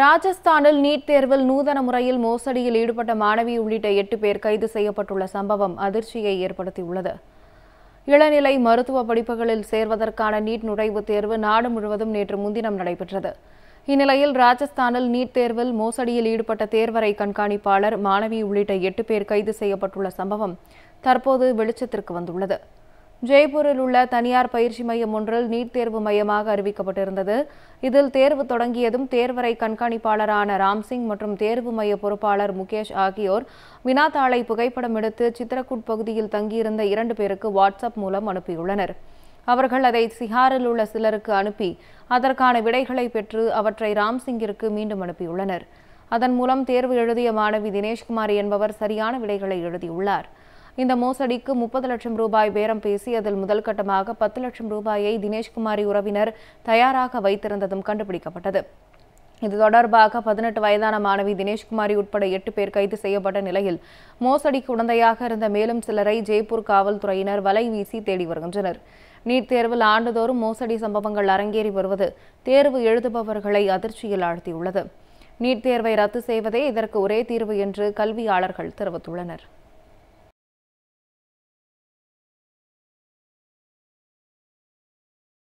ராஜஸ்தானில் நீட் தேர்வில் நூதன முறையில் மோசடியில் ஈடுபட்ட மாணவி உள்ளிட்ட எட்டு பேர் கைது செய்யப்பட்டுள்ள சம்பவம் அதிர்ச்சியை ஏற்படுத்தியுள்ளது இளநிலை மருத்துவ படிப்புகளில் சேர்வதற்கான நீட் நுழைவுத் தேர்வு நாடு முழுவதும் நேற்று முன்தினம் நடைபெற்றது இந்நிலையில் ராஜஸ்தானில் நீட் தேர்வில் மோசடியில் ஈடுபட்ட தேர்வரை கண்காணிப்பாளர் மாணவி உள்ளிட்ட எட்டு பேர் கைது செய்யப்பட்டுள்ள சம்பவம் தற்போது வெளிச்சத்திற்கு வந்துள்ளது ஜெய்ப்பூரில் உள்ள தனியார் பயிற்சி மையம் ஒன்றில் நீட் தேர்வு மையமாக அறிவிக்கப்பட்டிருந்தது இதில் தேர்வு தொடங்கியதும் தேர்வரை கண்காணிப்பாளரான ராம்சிங் மற்றும் தேர்வு மைய பொறுப்பாளர் முகேஷ் ஆகியோர் வினாத்தாளை புகைப்படம் எடுத்து சித்திரக்கூட் பகுதியில் தங்கியிருந்த இரண்டு பேருக்கு வாட்ஸ்அப் மூலம் அனுப்பியுள்ளனர் அவர்கள் அதை சிஹாரில் உள்ள சிலருக்கு அனுப்பி அதற்கான விடைகளை பெற்று அவற்றை ராம்சிங்கிற்கு மீண்டும் அனுப்பியுள்ளனர் அதன் மூலம் தேர்வு எழுதிய மாணவி தினேஷ்குமார் என்பவர் சரியான விடைகளை எழுதியுள்ளார் இந்த மோசடிக்கு முப்பது லட்சம் ரூபாய் பேரம் பேசி அதில் முதல் கட்டமாக பத்து லட்சம் ரூபாயை தினேஷ்குமாரி உறவினர் தயாராக வைத்திருந்ததும் கண்டுபிடிக்கப்பட்டது இது தொடர்பாக பதினெட்டு வயதான மாணவி தினேஷ்குமாரி உட்பட எட்டு பேர் கைது செய்யப்பட்ட நிலையில் மோசடிக்கு உடந்தையாக இருந்த மேலும் சிலரை ஜெய்ப்பூர் காவல்துறையினர் வலை வீசி தேடி வருகின்றனர் நீட் தேர்வில் ஆண்டுதோறும் மோசடி சம்பவங்கள் அரங்கேறி வருவது தேர்வு எழுதுபவர்களை அதிர்ச்சியில் ஆழ்த்தியுள்ளது நீட் தேர்வை ரத்து செய்வதே இதற்கு ஒரே தீர்வு என்று கல்வியாளர்கள் தெரிவித்துள்ளனர்